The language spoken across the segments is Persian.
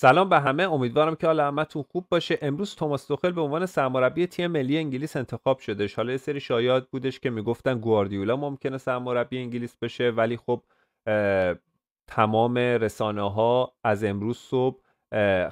سلام به همه امیدوارم که حال همتون خوب باشه امروز توماس توخل به عنوان سرمربی تیم ملی انگلیس انتخاب شده حالا یه سری شایعات بودش که میگفتن گواردیولا ممکنه سرمربی انگلیس بشه ولی خب تمام رسانه ها از امروز صبح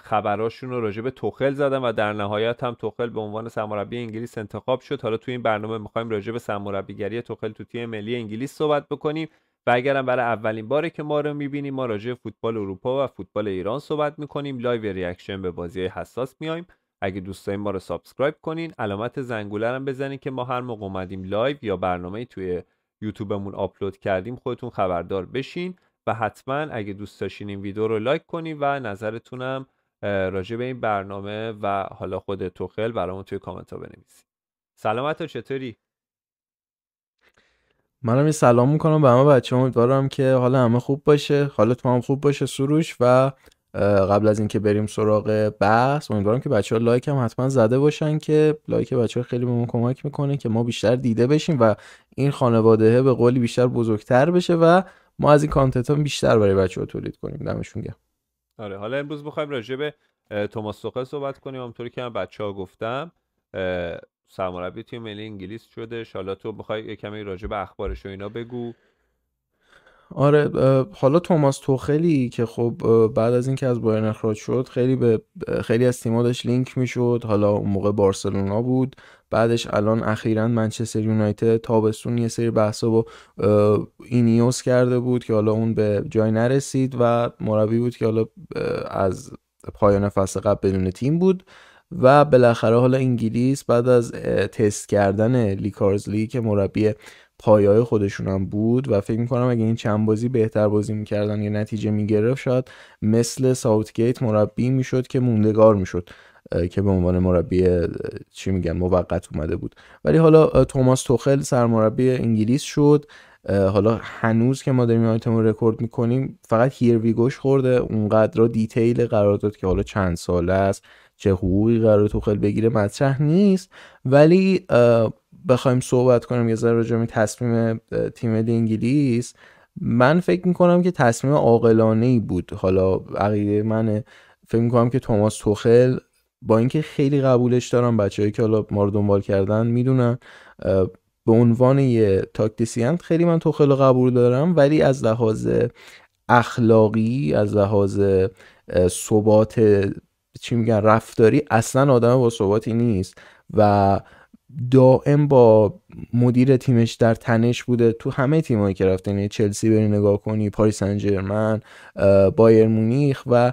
خبراشون رو راجع به توخل زدن و در نهایت هم توخل به عنوان سرمربی انگلیس انتخاب شد حالا تو این برنامه میخوایم راجع به سرمربیگری توخل تو تیم ملی انگلیس صحبت بکنیم و اگرم برای اولین باره که ما رو میبینیم ما راجع فوتبال اروپا و فوتبال ایران صحبت میکنیم لایو ریاکشن به بازی حساس میایم اگه دوست ما رو سابسکرایب کنین علامت زنگوله هم بزنین که ما هر موقع اومدیم لایو یا برنامه توی یوتیوبمون آپلود کردیم خودتون خبردار بشین و حتما اگه دوست داشتین این ویدیو رو لایک کنین و نظرتونم راجع به این برنامه و حالا خود توخل برامون توی کامنت ها بنویسید سلامت و چطوری منم یه سلام میکنم به همه بچه امیدوارم که حالا همه خوب باشه حالا تو هم خوب باشه سروش و قبل از اینکه بریم سراغ بحث امیدوارم که بچه ها لایک هم حتما زده باشن که لایک بچه ها خیلی به ما کمک میکنه که ما بیشتر دیده بشیم و این خانواده به قولی بیشتر بزرگتر بشه و ما از این کانتنت بیشتر برای بچه ها تولید کنیم دمشون گرم آره حالا امروز بخوایم راجع به توماس صحبت کنیم همونطوری که هم بچه ها گفتم سرمربی تیم ملی انگلیس شده حالا تو بخوای یه کمی راجع به اخبارش و اینا بگو آره حالا توماس خیلی که خب بعد از اینکه از بایرن اخراج شد خیلی به خیلی از تیم‌ها داشت لینک میشد حالا اون موقع بارسلونا بود بعدش الان اخیرا منچستر یونایتد تابستون یه سری بحثا با اینیوس کرده بود که حالا اون به جای نرسید و مربی بود که حالا از پایان فصل قبل بدون تیم بود و بالاخره حالا انگلیس بعد از تست کردن لیکارزلی که مربی پایای خودشون هم بود و فکر میکنم اگه این چند بازی بهتر بازی میکردن یه نتیجه میگرفت شاید مثل ساوتگیت مربی میشد که موندگار میشد که به عنوان مربی چی میگن موقت اومده بود ولی حالا توماس توخل سرمربی انگلیس شد حالا هنوز که ما داریم آیتم رو رکورد میکنیم فقط هیرویگوش خورده اونقدر دیتیل قرار داد که حالا چند ساله است چه حقوقی قرار توخل بگیره مطرح نیست ولی بخوایم صحبت کنم یه ذره راجع تصمیم تیم انگلیس من فکر میکنم که تصمیم عاقلانه ای بود حالا عقیده منه فکر میکنم که توماس توخل با اینکه خیلی قبولش دارم بچههایی که حالا ما رو دنبال کردن میدونن به عنوان یه تاکتیسیان خیلی من توخل قبول دارم ولی از لحاظ اخلاقی از لحاظ ثبات چی میگن رفتاری اصلا آدم با ثباتی نیست و دائم با مدیر تیمش در تنش بوده تو همه تیمایی که رفته یعنی چلسی بری نگاه کنی پاریس انجرمن بایر مونیخ و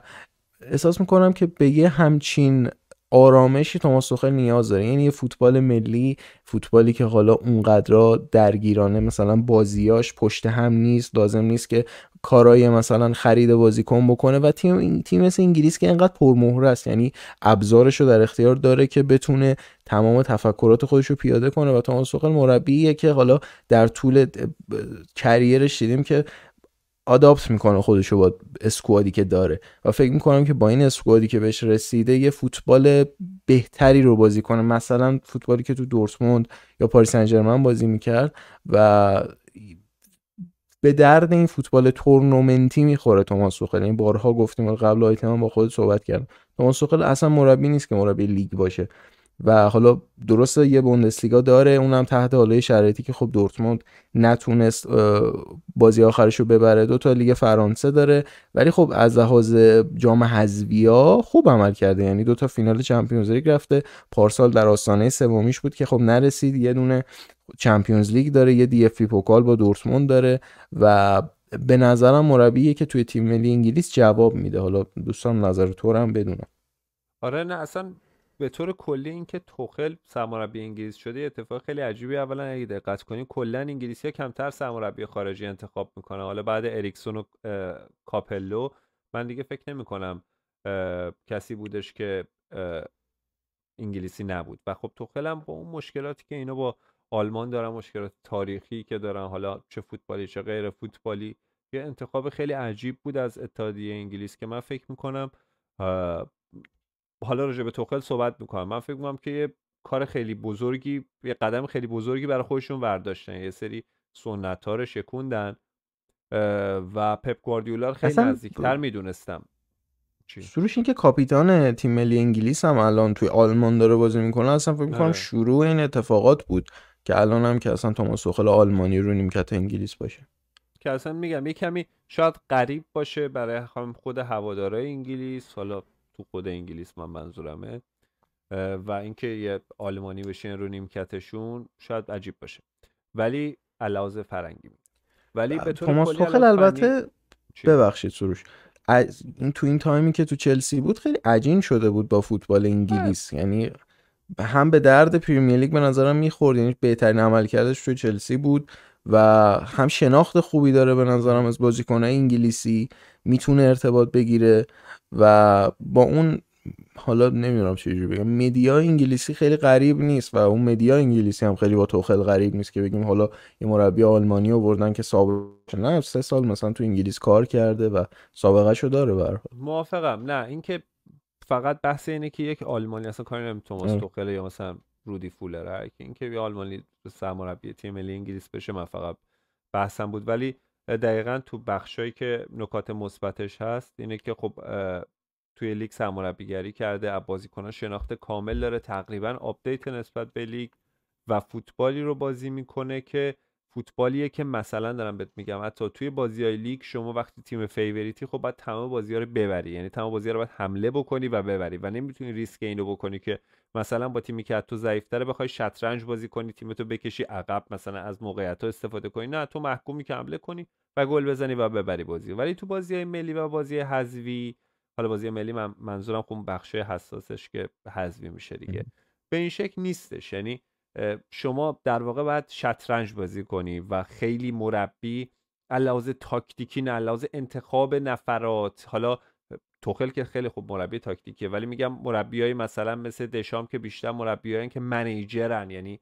احساس میکنم که به یه همچین آرامشی توماس توخل نیاز داره یعنی یه فوتبال ملی فوتبالی که حالا اونقدر درگیرانه مثلا بازیاش پشت هم نیست لازم نیست که کارای مثلا خرید بازیکن بکنه و تیم تیم مثل انگلیس که انقدر پرمهره است یعنی ابزارش رو در اختیار داره که بتونه تمام تفکرات خودش رو پیاده کنه و توماس توخل مربیه که حالا در طول کریرش دیدیم که آداپت میکنه خودشو با اسکوادی که داره و فکر میکنم که با این اسکوادی که بهش رسیده یه فوتبال بهتری رو بازی کنه مثلا فوتبالی که تو دورتموند یا پاریس انجرمن بازی میکرد و به درد این فوتبال تورنمنتی میخوره توماس سوخل این بارها گفتیم قبل آیتم با خود صحبت کردم توماس سوخل اصلا مربی نیست که مربی لیگ باشه و حالا درسته یه بوندسلیگا داره اونم تحت حاله شرایطی که خب دورتموند نتونست بازی آخرش رو ببره دو تا لیگ فرانسه داره ولی خب از لحاظ جام حذویا خوب عمل کرده یعنی دو تا فینال چمپیونز لیگ رفته پارسال در آستانه سومیش بود که خب نرسید یه دونه چمپیونز لیگ داره یه دی اف پوکال با دورتموند داره و به نظرم مربیه که توی تیم ملی انگلیس جواب میده حالا دوستان نظر تو هم بدونم آره نه اصلا به طور کلی اینکه توخل سرمربی انگلیس شده اتفاق خیلی عجیبی اولا اگه دقت کنین کلا انگلیسی ها کمتر سرمربی خارجی انتخاب میکنه حالا بعد اریکسون و کاپلو من دیگه فکر نمی کسی بودش که انگلیسی نبود و خب توخل هم با اون مشکلاتی که اینو با آلمان دارن مشکلات تاریخی که دارن حالا چه فوتبالی چه غیر فوتبالی یه انتخاب خیلی عجیب بود از اتحادیه انگلیس که من فکر میکنم حالا راجع به توخل صحبت میکنم من فکر میکنم که یه کار خیلی بزرگی یه قدم خیلی بزرگی برای خودشون برداشتن یه سری سنت ها رو شکوندن و پپ گواردیولا خیلی نزدیکتر میدونستم شروعش این که کاپیتان تیم ملی انگلیس هم الان توی آلمان داره بازی میکنه اصلا فکر میکنم آره. شروع این اتفاقات بود که الان هم که اصلا توماس توخل آلمانی رو نیمکت انگلیس باشه که اصلا میگم یه کمی شاید غریب باشه برای خود هوادارای انگلیس حالا تو خود انگلیس من منظورمه و اینکه یه آلمانی بشین رو نیمکتشون شاید عجیب باشه ولی علاوه فرنگی ولی به طور توماس توخل البته ببخشید سروش از... تو این تایمی که تو چلسی بود خیلی عجین شده بود با فوتبال انگلیس یعنی هم به درد پریمیر لیگ به نظرم میخورد یعنی بهترین عملکردش تو چلسی بود و هم شناخت خوبی داره به نظرم از بازیکنهای انگلیسی میتونه ارتباط بگیره و با اون حالا نمیدونم چهجوری بگم مدیا انگلیسی خیلی غریب نیست و اون مدیا انگلیسی هم خیلی با توخل غریب نیست که بگیم حالا یه مربی آلمانی آوردن که سابقه نه سه سال مثلا تو انگلیس کار کرده و سابقه شو داره بر موافقم نه اینکه فقط بحث اینه که یک آلمانی اصلا کاری توماس یا مثلا رودی فولر که اینکه یه آلمانی سرمربی تیم ملی انگلیس بشه من فقط بحثم بود ولی دقیقا تو بخشایی که نکات مثبتش هست اینه که خب توی لیگ سرمربیگری کرده از بازیکنان شناخت کامل داره تقریبا آپدیت نسبت به لیگ و فوتبالی رو بازی میکنه که فوتبالیه که مثلا دارم بهت میگم حتی توی بازی های لیگ شما وقتی تیم فیوریتی خب باید تمام بازی ها رو ببری یعنی تمام بازی ها رو باید حمله بکنی و ببری و نمیتونی ریسک اینو بکنی که مثلا با تیمی که تو ضعیفتره بخوای شطرنج بازی کنی تیمتو بکشی عقب مثلا از موقعیت ها استفاده کنی نه تو محکومی که حمله کنی و گل بزنی و ببری بازی ولی تو بازی های ملی و بازی حذوی حالا بازی ملی من منظورم خون خب بخشای حساسش که حذوی میشه دیگه به این شک نیستش یعنی شما در واقع باید شطرنج بازی کنی و خیلی مربی علاوه تاکتیکی نه علاوه انتخاب نفرات حالا توخل که خیلی خوب مربی تاکتیکیه ولی میگم های مثلا مثل دشام که بیشتر هایی که منیجرن یعنی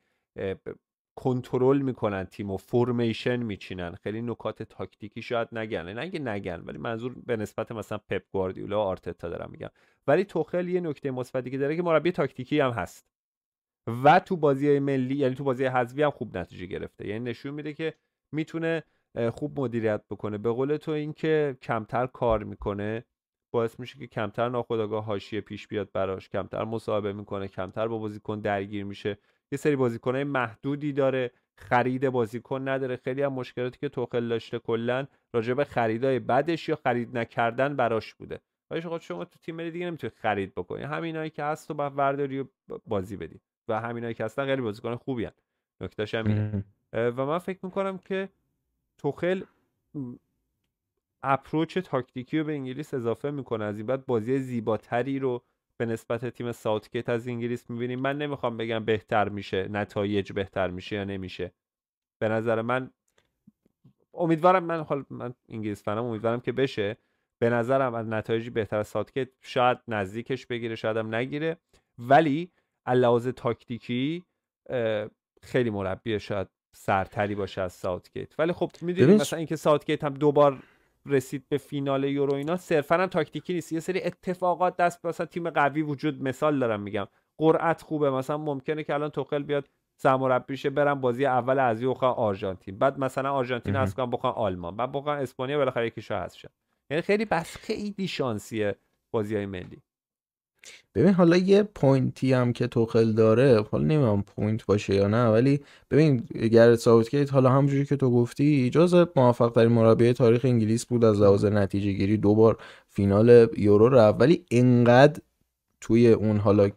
کنترل میکنن تیم و فورمیشن میچینن خیلی نکات تاکتیکی شاید نگن نه اینکه نگن ولی منظور به نسبت مثلا پپ گواردیولا و آرتتا دارم میگم ولی توخل یه نکته مثبتی که داره که مربی تاکتیکی هم هست و تو بازی ملی یعنی تو بازی حذفی هم خوب نتیجه گرفته یعنی نشون میده که میتونه خوب مدیریت بکنه به قول تو اینکه کمتر کار میکنه باعث میشه که کمتر ناخودآگاه حاشیه پیش بیاد براش کمتر مصاحبه میکنه کمتر با بازیکن درگیر میشه یه سری بازیکنه محدودی داره خرید بازیکن نداره خیلی هم مشکلاتی که توخل داشته کلا راجع به خریدای بدش یا خرید نکردن براش بوده ولی شما تو تیم دیگه نمیتونی خرید بکنی همینایی که هست بعد ورداری و بازی بدی و همینایی که هستن خیلی بازیکن خوبی هن نکتهش و من فکر میکنم که توخل اپروچ تاکتیکی رو به انگلیس اضافه میکنه از این بعد بازی زیباتری رو به نسبت تیم ساوتگیت از انگلیس میبینیم من نمیخوام بگم بهتر میشه نتایج بهتر میشه یا نمیشه به نظر من امیدوارم من حال من انگلیس فنم امیدوارم که بشه به نظرم از نتایجی بهتر از شاید نزدیکش بگیره شاید هم نگیره ولی لحاظ تاکتیکی خیلی مربی شاید سرتری باشه از ساوتگیت ولی خب میدونید مثلا اینکه ساوتگیت هم دوبار رسید به فینال یورو اینا صرفا تاکتیکی نیست یه سری اتفاقات دست به تیم قوی وجود مثال دارم میگم قرعت خوبه مثلا ممکنه که الان توخل بیاد سرمربی شه بازی اول از یوخا آرژانتین بعد مثلا آرژانتین هست کنن آلمان بعد بخوان اسپانیا بالاخره یکیشو هست شد یعنی خیلی بس خیلی شانسیه بازی ملی ببین حالا یه پوینتی هم که توخل داره حالا نمیدونم پوینت باشه یا نه ولی ببین گرت ساوتگیت حالا همونجوری که تو گفتی اجازه موفق در مربی تاریخ انگلیس بود از لحاظ نتیجه گیری دو بار فینال یورو رفت ولی انقدر توی اون حالا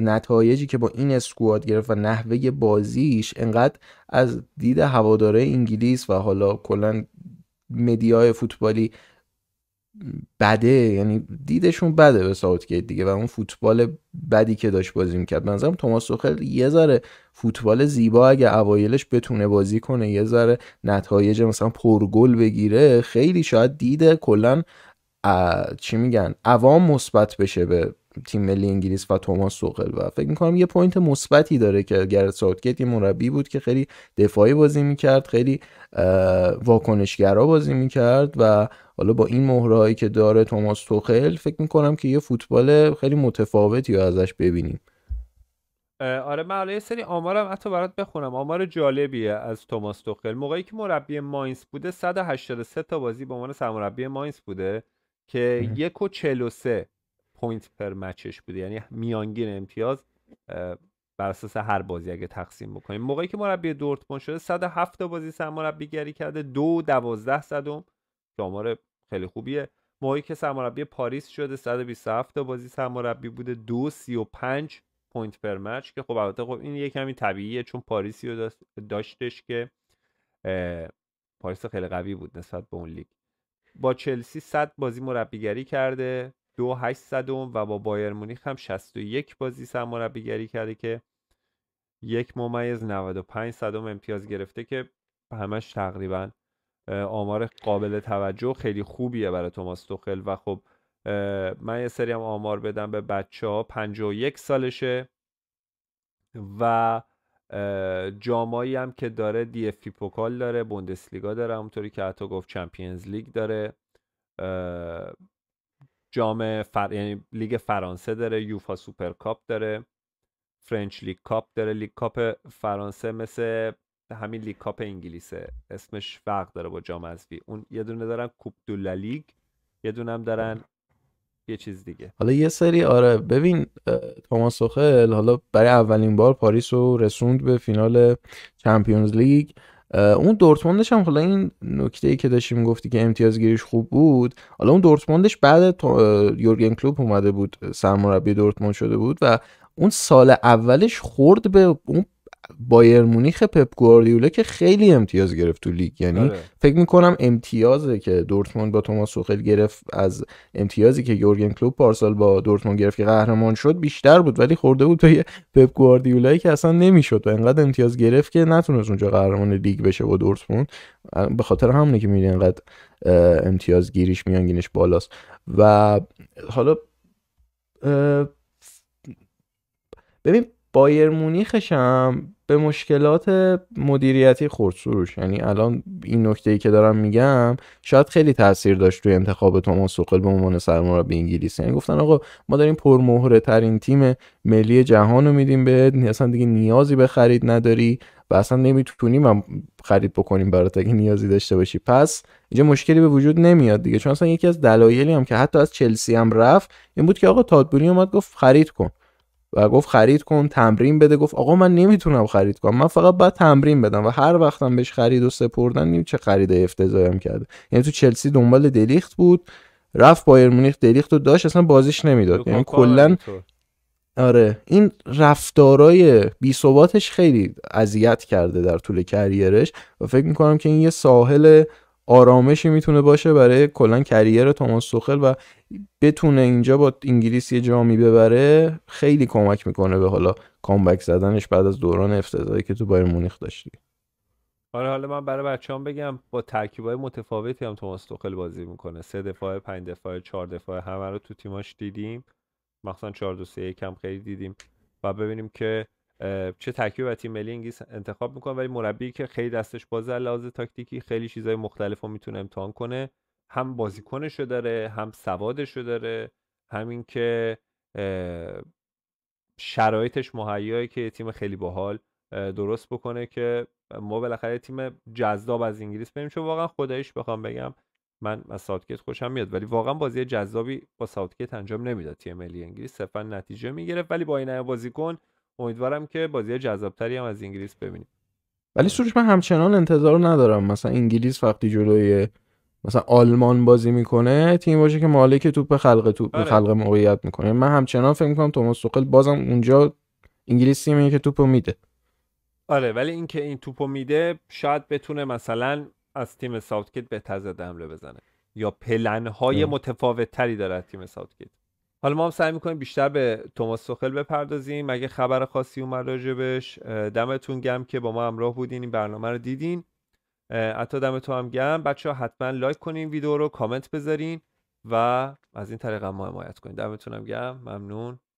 نتایجی که با این اسکواد گرفت و نحوه بازیش انقدر از دید هواداره انگلیس و حالا کلا مدیای فوتبالی بده یعنی دیدشون بده به گیت دیگه و اون فوتبال بدی که داشت بازی میکرد منظرم توماس توخل یه ذره فوتبال زیبا اگه اوایلش بتونه بازی کنه یه ذره نتایج مثلا پرگل بگیره خیلی شاید دیده کلا چی میگن عوام مثبت بشه به تیم ملی انگلیس و توماس سوخل و فکر میکنم یه پوینت مثبتی داره که گرت ساوتگیت یه مربی بود که خیلی دفاعی بازی میکرد خیلی واکنشگرا بازی میکرد و حالا با این مهرهایی که داره توماس توخل فکر میکنم که یه فوتبال خیلی متفاوتی رو ازش ببینیم آره من یه سری آمارم حتی برات بخونم آمار جالبیه از توماس توخل موقعی که مربی ماینز بوده 183 تا بازی به عنوان سرمربی ماینز بوده که یک و 43 پوینت پر مچش بوده یعنی میانگین امتیاز بر اساس هر بازی اگه تقسیم بکنیم موقعی که مربی دورتموند شده 107 بازی سرمربیگری کرده دو دوازده صدم که آمار خیلی خوبیه موقعی که سرمربی پاریس شده 127 بازی سرمربی بوده دو 35 پوینت پر مچ که خب البته خب این یکم طبیعیه چون پاریسی رو داشتش که پاریس خیلی قوی بود نسبت به اون لیگ با چلسی 100 بازی مربیگری کرده دو هشت صدم و با بایر مونیخ هم 61 بازی سرمربیگری کرده که یک ممیز 95 صدم امتیاز گرفته که همش تقریبا آمار قابل توجه خیلی خوبیه برای توماس توخل و خب من یه سری هم آمار بدم به بچه ها 51 سالشه و جامایی هم که داره دی اف پوکال داره بوندسلیگا داره همونطوری که حتی گفت چمپیونز لیگ داره جام فر... یعنی لیگ فرانسه داره یوفا سوپر کاپ داره فرنچ لیگ کاپ داره لیگ کاپ فرانسه مثل همین لیگ کاپ انگلیسه اسمش فرق داره با جام حذفی اون یه دونه دارن کوپ دو لیگ یه دونه هم دارن یه چیز دیگه حالا یه سری آره ببین توماس سوخل حالا برای اولین بار پاریس رو رسوند به فینال چمپیونز لیگ اون دورتموندش هم حالا این نکته ای که داشتیم گفتی که امتیازگیریش خوب بود حالا اون دورتموندش بعد یورگن کلوپ اومده بود سرمربی دورتموند شده بود و اون سال اولش خورد به اون بایر مونیخ پپ گواردیولا که خیلی امتیاز گرفت تو لیگ یعنی آره. فکر میکنم امتیازه که دورتموند با توماس سوخل گرفت از امتیازی که یورگن کلوپ پارسال با دورتموند گرفت که قهرمان شد بیشتر بود ولی خورده بود به پپ گواردیولایی که اصلا نمیشد و انقدر امتیاز گرفت که نتونست اونجا قهرمان لیگ بشه با دورتموند به خاطر همونه که میگن انقدر امتیاز گیریش میانگینش بالاست و حالا ببین بایر مونیخش هم به مشکلات مدیریتی خورد سروش یعنی الان این نکته ای که دارم میگم شاید خیلی تاثیر داشت توی انتخاب توماس سوخل به عنوان به انگلیس یعنی گفتن آقا ما داریم پرمهره ترین تیم ملی جهان رو میدیم به اصلا دیگه نیازی به خرید نداری و اصلا نمیتونیم هم خرید بکنیم برات اگه نیازی داشته باشی پس اینجا مشکلی به وجود نمیاد دیگه چون اصلا یکی از دلایلی هم که حتی از چلسی هم رفت این بود که آقا تادبوری اومد گفت خرید کن و گفت خرید کن تمرین بده گفت آقا من نمیتونم خرید کنم من فقط باید تمرین بدم و هر وقتم بهش خرید و سپردن نیم چه خرید افتضاحی کرده یعنی تو چلسی دنبال دلیخت بود رفت بایر مونیخ دلیخت رو داشت اصلا بازیش نمیداد یعنی کلا آره این رفتارای بی خیلی اذیت کرده در طول کریرش و فکر میکنم که این یه ساحل آرامشی میتونه باشه برای کلا کریر توماس توخل و بتونه اینجا با انگلیسی یه جامی ببره خیلی کمک میکنه به حالا کامبک زدنش بعد از دوران افتضاحی که تو بایر مونیخ داشتی آره حالا من برای بچه‌ام بگم با های متفاوتی هم توماس توخل بازی میکنه سه دفعه، پنج دفعه، چهار دفعه، همه رو تو تیماش دیدیم مخصوصا 4 2 3 هم خیلی دیدیم و ببینیم که چه ترکیب و تیم ملی انگلیس انتخاب میکنه ولی مربی که خیلی دستش باز لحاظ تاکتیکی خیلی چیزهای مختلف رو میتونه امتحان کنه هم بازیکنش رو داره هم سوادش رو داره همین که شرایطش مهیایی که تیم خیلی باحال درست بکنه که ما بالاخره تیم جذاب از انگلیس بریم چون واقعا خدایش بخوام بگم من از ساوتگیت خوشم میاد ولی واقعا بازی جذابی با ساوتگیت انجام نمیداد تیم ملی انگلیس صرفا نتیجه میگرفت ولی با این بازیکن امیدوارم که بازی جذابتری هم از انگلیس ببینیم ولی آره. سروش من همچنان انتظار ندارم مثلا انگلیس وقتی جلوی مثلا آلمان بازی میکنه تیم باشه که مالک توپ خلق توپ آره. خلق موقعیت میکنه من همچنان فکر میکنم توماس توخل بازم اونجا انگلیس میگه که توپو میده آره ولی اینکه این توپو میده شاید بتونه مثلا از تیم ساوتکیت به تزه حمله بزنه یا پلن های متفاوت تری داره تیم ساوتکیت حالا ما هم سعی میکنیم بیشتر به توماس سوخل بپردازیم مگه خبر خاصی اومد راجبش دمتون گم که با ما همراه بودین این برنامه رو دیدین حتی دمتون هم گم بچه ها حتما لایک کنین ویدیو رو کامنت بذارین و از این طریق ما حمایت کنین دمتون هم گم ممنون